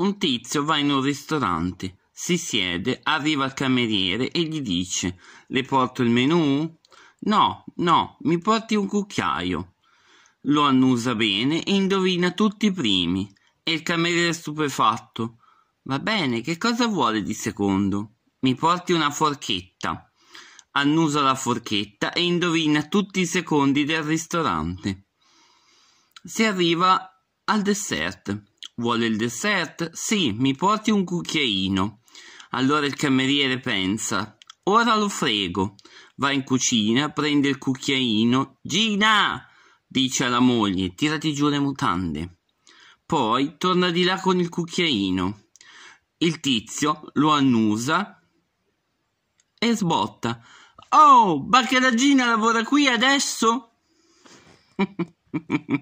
Un tizio va in un ristorante, si siede, arriva il cameriere e gli dice: Le porto il menù? No, no, mi porti un cucchiaio. Lo annusa bene e indovina tutti i primi. E il cameriere è stupefatto. Va bene, che cosa vuole di secondo? Mi porti una forchetta. Annusa la forchetta e indovina tutti i secondi del ristorante. Si arriva al dessert. Vuole il dessert? Sì, mi porti un cucchiaino. Allora il cameriere pensa. Ora lo frego. Va in cucina, prende il cucchiaino. Gina! dice alla moglie, tirati giù le mutande. Poi torna di là con il cucchiaino. Il tizio lo annusa e sbotta. Oh, ma che la Gina lavora qui adesso?